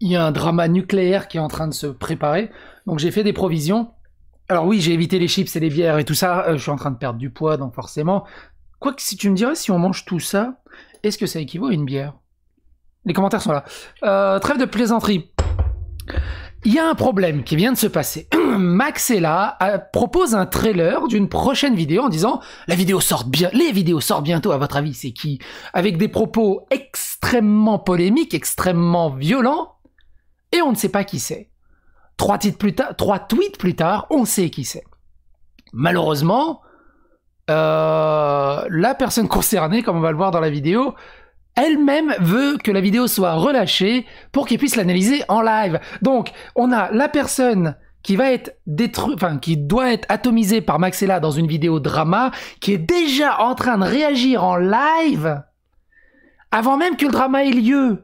il y a un drama nucléaire qui est en train de se préparer. Donc j'ai fait des provisions. Alors oui, j'ai évité les chips et les bières et tout ça. Euh, je suis en train de perdre du poids, donc forcément. Quoique, si tu me dirais, si on mange tout ça, est-ce que ça équivaut à une bière Les commentaires sont là. Euh, trêve de plaisanterie. Il y a un problème qui vient de se passer. Max est là, euh, propose un trailer d'une prochaine vidéo en disant la vidéo sort bien, les vidéos sortent bientôt. À votre avis, c'est qui Avec des propos extrêmement polémiques, extrêmement violents, et on ne sait pas qui c'est. Trois, trois, tweets plus tard, on sait qui c'est. Malheureusement, euh, la personne concernée, comme on va le voir dans la vidéo, elle-même veut que la vidéo soit relâchée pour qu'elle puisse l'analyser en live. Donc, on a la personne qui va être enfin qui doit être atomisée par Maxella dans une vidéo drama, qui est déjà en train de réagir en live avant même que le drama ait lieu.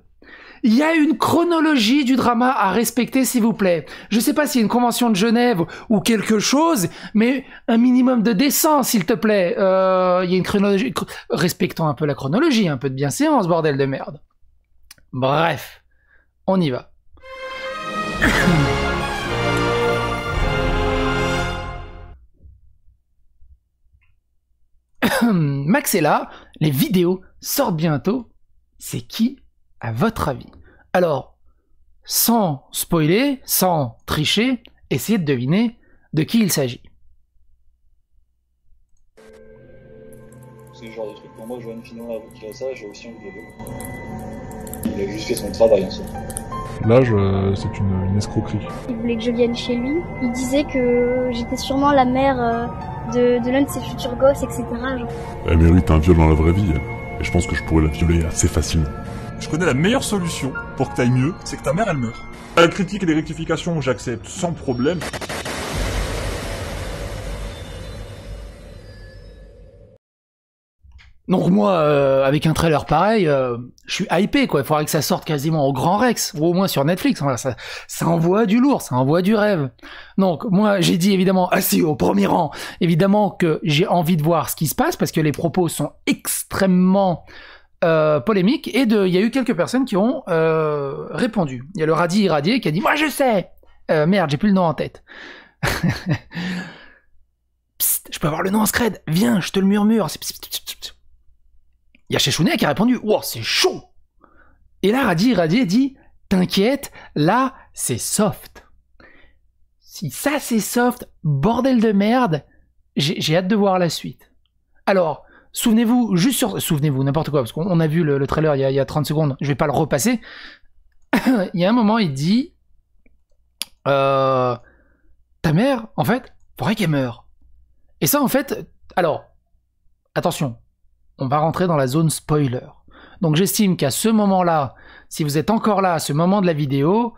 Il y a une chronologie du drama à respecter, s'il vous plaît. Je sais pas s'il y a une convention de Genève ou quelque chose, mais un minimum de décence, s'il te plaît. Euh, il y a une chronologie. Respectons un peu la chronologie, un peu de bienséance, bordel de merde. Bref, on y va. Max est là, les vidéos sortent bientôt. C'est qui à votre avis Alors, sans spoiler, sans tricher, essayez de deviner de qui il s'agit. C'est le genre de truc pour moi, Joanne là, a ça, j'ai aussi envie de Il a juste fait son travail en Là, c'est une... escroquerie. Il voulait que je vienne chez lui. Il disait que j'étais sûrement la mère euh, de, l'un de ses futurs gosses, etc. Elle mérite un viol dans la vraie vie, Et je pense que je pourrais la violer assez facilement je connais la meilleure solution pour que t'ailles mieux, c'est que ta mère elle meurt. La critique et les rectifications, j'accepte sans problème. Donc moi, euh, avec un trailer pareil, euh, je suis hypé quoi. Il faudrait que ça sorte quasiment au Grand Rex ou au moins sur Netflix. Ça, ça, envoie du lourd, ça envoie du rêve. Donc moi, j'ai dit évidemment assis au premier rang, évidemment que j'ai envie de voir ce qui se passe parce que les propos sont extrêmement euh, polémique et il y a eu quelques personnes qui ont euh, répondu. Il y a le radis irradié qui a dit Moi je sais euh, Merde, j'ai plus le nom en tête. je peux avoir le nom en scred Viens, je te le murmure. Il y a Chechounet qui a répondu Wow, oh, c'est chaud Et là, radis irradié dit T'inquiète, là, c'est soft. Si ça c'est soft, bordel de merde, j'ai hâte de voir la suite. Alors, Souvenez-vous, juste sur. Souvenez-vous, n'importe quoi, parce qu'on a vu le, trailer il y, a, 30 secondes, je vais pas le repasser. il y a un moment, il dit euh, Ta mère, en fait, pourrait qu'elle meure. Et ça, en fait, alors, attention, on va rentrer dans la zone spoiler. Donc j'estime qu'à ce moment-là, si vous êtes encore là à ce moment de la vidéo,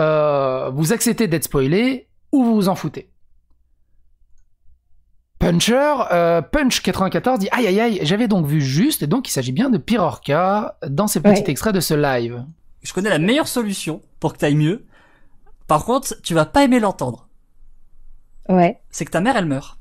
euh, vous acceptez d'être spoilé ou vous vous en foutez. Puncher, euh, Punch94 dit Aïe aïe aïe, j'avais donc vu juste, et donc il s'agit bien de Pirorca dans ces petits extraits de ce live. Je connais la meilleure solution pour que t'ailles mieux. Par contre, tu vas pas aimer l'entendre. Ouais. C'est que ta mère, elle meurt.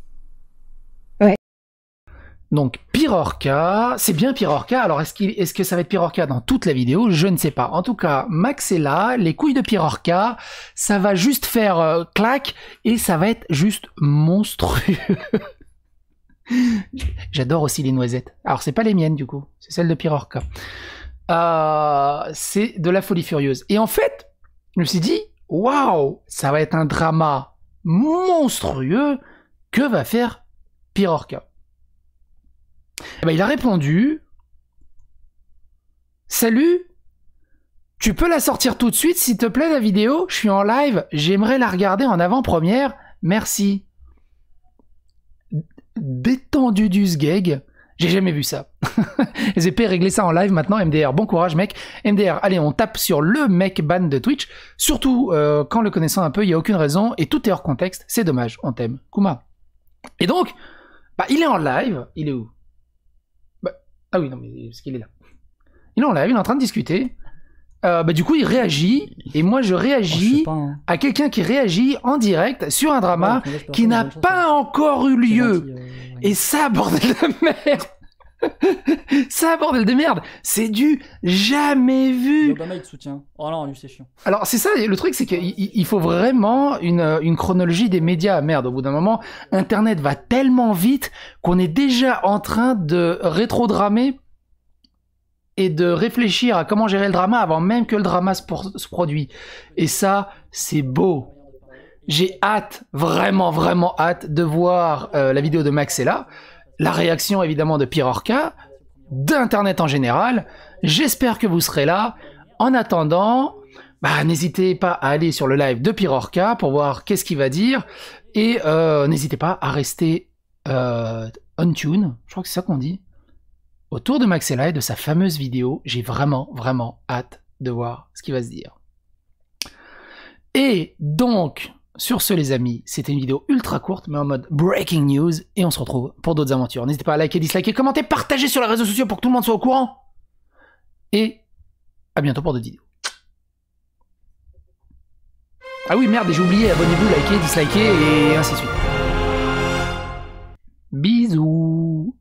Donc Pirorca, c'est bien Pyrorca. Alors est-ce que ça va être Pyrorca dans toute la vidéo Je ne sais pas. En tout cas, Max est là, les couilles de Pirorca, ça va juste faire euh, clac. et ça va être juste monstrueux. J'adore aussi les noisettes. Alors c'est pas les miennes du coup, c'est celle de Pirorca. Euh, c'est de la folie furieuse. Et en fait, je me suis dit, waouh, ça va être un drama monstrueux que va faire Pirorca. Eh ben, il a répondu Salut Tu peux la sortir tout de suite, s'il te plaît, la vidéo Je suis en live, j'aimerais la regarder en avant-première, merci. Détendu du sgeg, j'ai jamais vu ça. Les épées régler ça en live maintenant, MDR, bon courage mec. MDR, allez, on tape sur le mec ban de Twitch. Surtout euh, qu'en quand le connaissant un peu, il n'y a aucune raison et tout est hors contexte, c'est dommage, on t'aime. Kuma. Et donc, bah, il est en live, il est où ah oui, non, mais parce qu'il est là. Il est en il en train de discuter. Euh, bah, du coup, il réagit, et moi je réagis oh, hein. à quelqu'un qui réagit en direct sur un drama qui n'a pas hein. encore eu lieu. Euh, et ça, bordel de merde ça, bordel de merde, c'est du jamais vu. Obama, il soutient. Oh non, c'est chiant. Alors, c'est ça, le truc, c'est qu'il faut vraiment euh, une, chronologie des médias. Merde, au bout d'un moment, Internet va tellement vite qu'on est déjà en train de rétrodramer et de réfléchir à comment gérer le drama avant même que le drama se, produise. produit. Et ça, c'est beau. J'ai hâte, vraiment, vraiment hâte de voir euh, la vidéo de Maxella la réaction évidemment de Pierre d'Internet en général. J'espère que vous serez là. En attendant, bah, n'hésitez pas à aller sur le live de Pyrorka pour voir qu'est-ce qu'il va dire. Et euh, n'hésitez pas à rester euh, on tune, je crois que c'est ça qu'on dit, autour de Maxella et de sa fameuse vidéo. J'ai vraiment, vraiment hâte de voir ce qu'il va se dire. Et donc, sur ce, les amis, c'était une vidéo ultra courte, mais en mode breaking news, et on se retrouve pour d'autres aventures. N'hésitez pas à liker, disliker, commenter, partager sur les réseaux sociaux pour que tout le monde soit au courant. Et à bientôt pour d'autres vidéos. Ah oui, merde, j'ai oublié, abonnez-vous, likez, dislikez, et ainsi de suite. Bisous